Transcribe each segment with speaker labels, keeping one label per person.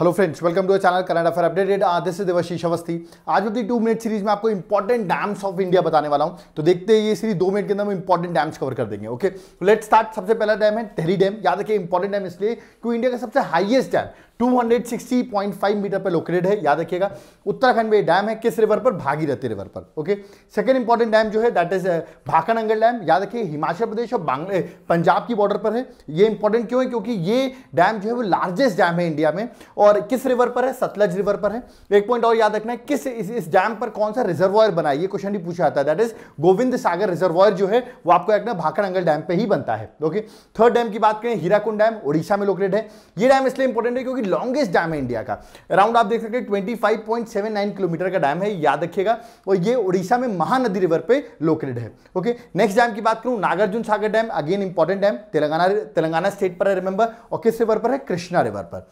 Speaker 1: hello friends welcome to channel Canada affair updated this से देवाशीष अवस्थी आज अपनी टू मिनट सीरीज में आपको इंपॉर्टेंट डैम्स ऑफ इंडिया बताने वाला हूं तो देखते हैं ये सीरीज दो मिनट के अंदर हम इंपॉर्टेंट डैम्स कवर कर देंगे ओके लेट स्टार्ट सबसे पहला डैम है टेहरी डैम याद रखिए इंपॉर्टेंट डैम इसलिए क्योंकि इंडिया का सबसे हाइएस्ट डैम 260.5 मीटर पर लोकेटेड है याद रखिएगा उत्तराखंड में डैम है किस रिवर पर भागीरथी रिवर पर ओके सेकेंड इंपॉर्टेंट डैम जो है दैट इज अंगल डैम याद रखिए हिमाचल प्रदेश और बांग्ला uh, पंजाब की बॉर्डर पर है ये इंपॉर्टेंट क्यों है क्योंकि ये डैम जो है वो लार्जेस्ट डैम है इंडिया में और किस रिवर पर है सतलज रिवर पर है एक पॉइंट और याद रखना है किस इस, इस डैम पर कौन सा रिजर्वॉयर बना ये क्वेश्चन भी पूछा जाता है that is Govind Sagar reservoir जो है वो आपको रखना अंगल डैम पर ही बनता है ओके थर्ड डैम की बात करें हीराकुंड डैम उड़ीसा में लोकेटेड है ये डैम इसलिए इंपॉर्टेंट है क्योंकि भी लॉन्गेस्ट डैम है इंडिया का अराउंड आप देख सकते हैं नाइन किलोमीटर का डैम है याद रखिएगा और ये उड़ीसा में महानदी रिवर पे लोकेटेड है ओके नेक्स्ट डैम की बात करूं Nagarjuna Sagar dam again important dam Telangana Telangana state पर है रिमेंबर और किस रिवर पर है कृष्णा रिवर पर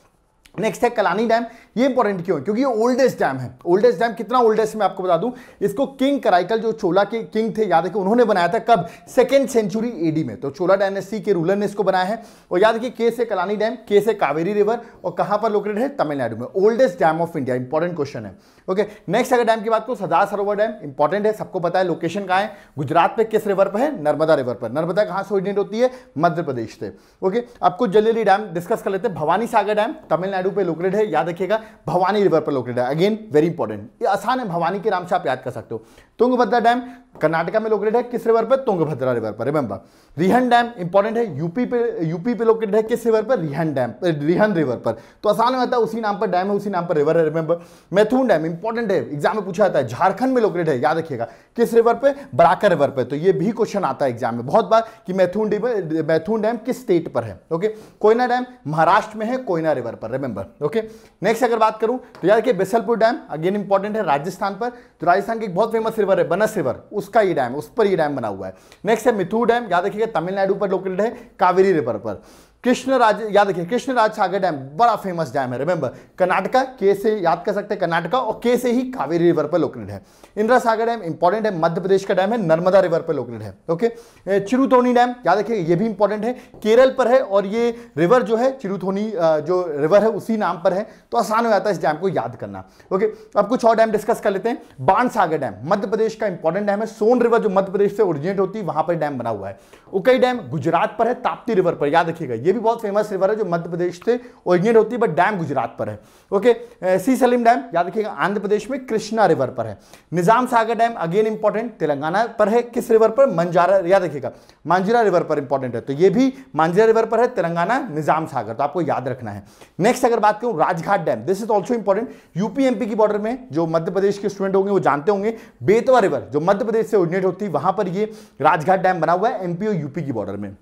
Speaker 1: नेक्स्ट है कलानी डैम ये इंपॉर्टेंट क्यों है क्योंकि ये ओल्डेस्ट डैम है ओल्डेस्ट डैम कितना ओल्डेस्ट मैं आपको बता दूं इसको किंग कराइकल जो चोला के किंग थे याद है कि उन्होंने बनाया था कब सेकेंड सेंचुरी एडी में तो चोला डायनेस्टी के रूलर ने इसको बनाया है और याद रखिए के से कलानी डैम के से कावेरी रिवर और कहां पर लोकेटेड है तमिलनाडु में oldest dam of India important question है ओके नेक्स्ट अगर डैम की बात करो सदार सरोवर डैम इंपॉर्टेंट है सबको पता है लोकेशन कहाँ है गुजरात पर किस रिवर पर है नर्मदा रिवर पर नर्मदा कहाँ से ओरिजिनेट होती है मध्य प्रदेश से ओके आपको जलेली डैम डिस्कस कर लेते हैं भवानी सागर डैम तमिलनाडु नायडू पे लोकेटेड है याद रखिएगा भवानी रिवर पर लोकेटेड है अगेन वेरी इंपॉर्टेंट ये आसान है भवानी के नाम से आप याद कर सकते हो तुंगभद्रा डैम कर्नाटका में लोकेटेड है किस रिवर पर तुंगभद्रा रिवर पर रिमेंबर रिहन डैम इंपॉर्टेंट है यूपी पे यूपी पे लोकेटेड है किस रिवर पर रिहन डैम रिहन रिवर पर तो आसान होता है उसी नाम पर डैम है उसी नाम पर रिवर है रिमेंबर मैथुन डैम इंपॉर्टेंट है एग्जाम में पूछा जाता है झारखंड में लोकेटेड है याद रखिएगा किस रिवर पर बराकर रिवर पर तो ये भी क्वेश्चन आता है एग्जाम में बहुत बार कि मैथुन डैम मैथुन डैम किस स्टेट पर है ओके कोयना डैम महाराष्ट्र में है कोयना रिवर पर रिमेंबर नंबर ओके नेक्स्ट अगर बात करूं तो यार के बिसलपुर डैम अगेन इंपॉर्टेंट है राजस्थान पर तो राजस्थान की एक बहुत फेमस रिवर है बनस रिवर उसका ये डैम उस पर ये डैम बना हुआ है नेक्स्ट है मिथू डैम याद रखिएगा तमिलनाडु पर लोकेटेड है कावेरी रिवर पर राज याद रखिए राज सागर डैम बड़ा फेमस डैम है रिमेंबर कर्नाटका के से याद कर सकते हैं कर्नाटका और के से ही कावेरी रिवर पर लोकेटेड है इंदिरा सागर डैम इंपॉर्टेंट है मध्य प्रदेश का डैम है नर्मदा रिवर पर लोकेटेड है ओके चिरुथोनी डैम याद रखिए ये भी इंपॉर्टेंट है केरल पर है और ये रिवर जो है चिरुथोनी जो रिवर है उसी नाम पर है तो आसान हो जाता है इस डैम को याद करना ओके अब कुछ और डैम डिस्कस कर लेते हैं बाण सागर डैम मध्य प्रदेश का इंपॉर्टेंट डैम है सोन रिवर जो मध्य प्रदेश से ओरिजिनेट होती है वहां पर डैम बना हुआ है उकई डैम गुजरात पर है ताप्ती रिवर पर याद रखिएगा ये भी बहुत फेमस रिवर है जो मध्य प्रदेश से ओरिजिनेट होती है बट डैम गुजरात पर है ओके सी सलीम डैम याद रखिएगा आंध्र प्रदेश में कृष्णा रिवर पर है Nizam Sagar dam again important Telangana पर है किस रिवर पर मंजारा याद रखिएगा मांजरा रिवर पर इंपॉर्टेंट है तो ये भी मांजरा रिवर पर है तेलंगाना निजाम सागर तो आपको याद रखना है नेक्स्ट अगर बात करूँ Rajghat dam this is also important UP MP की बॉर्डर में जो मध्य प्रदेश के स्टूडेंट होंगे वो जानते होंगे बेतवा रिवर जो मध्य प्रदेश से ओरिजिनेट होती है वहां पर ये राजघाट डैम बना हुआ है एमपी और यूपी की बॉर्डर में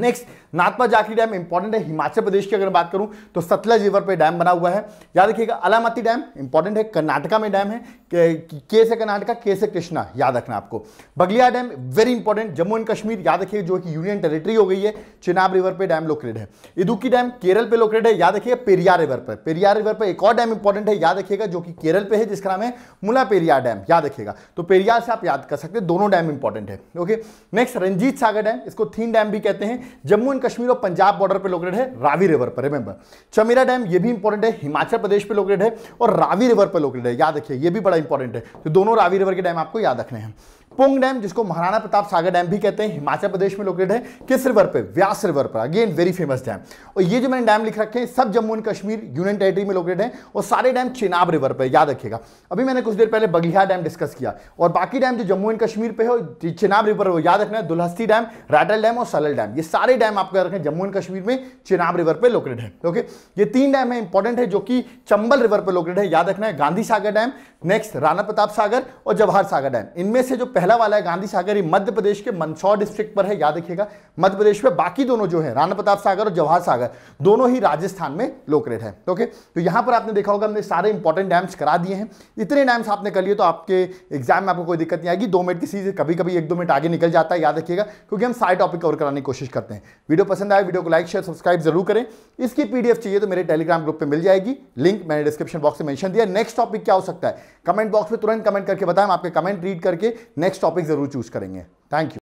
Speaker 1: next Nathpa Jhakri dam important है हिमाचल प्रदेश की अगर बात करूं तो सतलज रिवर पे डैम बना हुआ है याद रखिएगा अलामती डैम इंपॉर्टेंट है कर्नाटका में डैम है के से कर्नाटका के से कृष्णा याद रखना आपको Baglihar dam very important Jammu and Kashmir याद रखिए जो कि यूनियन टेरिटरी हो गई है चिनाब रिवर पर डैम लोकेटेड है इदुकी डैम केरल पे लोकेटेड है याद रखिए पेरिया रिवर पर पेरियार रिवर पर एक और डैम इंपॉर्टेंट है याद रखिएगा जो कि केरल पर है जिसका नाम है मुला पेरिया डैम याद रखिएगा तो पेरिया से आप याद कर सकते हैं दोनों डैम इंपॉर्टेंट है okay next Ranjit Sagar dam इसको थीन डैम भी कहते हैं जम्मू एंड कश्मीर और पंजाब बॉर्डर पर लोकेट है रावी रिवर पर रिमेंबर चमेरा डैम यह भी इंपॉर्टेंट है हिमाचल प्रदेश पर लोकेट है और रावी रिवर पर लोकेट है याद रखिए यह भी बड़ा इंपॉर्टेंट है तो दोनों रावी रिवर के डैम आपको याद रखने हैं पोंग डैम जिसको महाराणा प्रताप सागर डैम भी कहते हैं हिमाचल प्रदेश में लोकेटेड है किस रिवर पे व्यास रिवर पर अगेन वेरी फेमस डैम और ये जो मैंने डैम लिख रखे हैं सब Jammu and Kashmir union territory में लोकेटेड है और सारे डैम चिनाब रिवर पर याद रखिएगा अभी मैंने कुछ देर पहले बगिहा डैम डिस्कस किया और बाकी डैम जो जम्मू एंड कश्मीर पे हो चिनाब रिवर हो याद रखना है दुलहस्ती डैम राटल डैम और सलल डैम ये सारे डैम आपको याद रखें जम्मू एंड कश्मीर में चिनाब रिवर पर लोकेटेड है ओके ये तीन डैम है इंपॉर्टेंट है जो कि चंबल रिवर पर लोकेटेड है याद रखना है गांधी सागर डैम नेक्स्ट राणा प्रताप सागर और जवाहर सागर डैम इनमें से जो पहला वाला है गांधी सागर ही मध्य प्रदेश के मंदसौर डिस्ट्रिक्ट पर है याद रखिएगा मध्य प्रदेश में बाकी दोनों जो है राणा प्रताप सागर और जवाहर सागर दोनों ही राजस्थान में लोकरेट है ओके तो यहां पर आपने देखा होगा हमने सारे इंपॉर्टेंट डैम्स करा दिए हैं इतने डैम्स आपने कर लिए तो आपके एग्जाम में आपको कोई दिक्कत नहीं आएगी दो मिनट की सीज कभी कभी एक दो मिनट आगे निकल जाता है याद रखिएगा क्योंकि हम सारे टॉपिक कवर कराने की कोशिश करते हैं वीडियो पसंद आए वीडियो को लाइक शेयर सब्सक्राइब जरूर करें इसकी पीडीएफ चाहिए तो मेरे टेलीग्राम ग्रुप पर मिल जाएगी लिंक मैंने डिस्क्रिप्शन बॉक्स में मैंशन दिया नेक्स्ट टॉपिक क्या हो सकता है कमेंट बॉक्स में तुरंत कमेंट करके बताएं आपके कमेंट रीड करके नेक्स्ट नेक्स्ट टॉपिक ज़रूर चूज़ करेंगे थैंक यू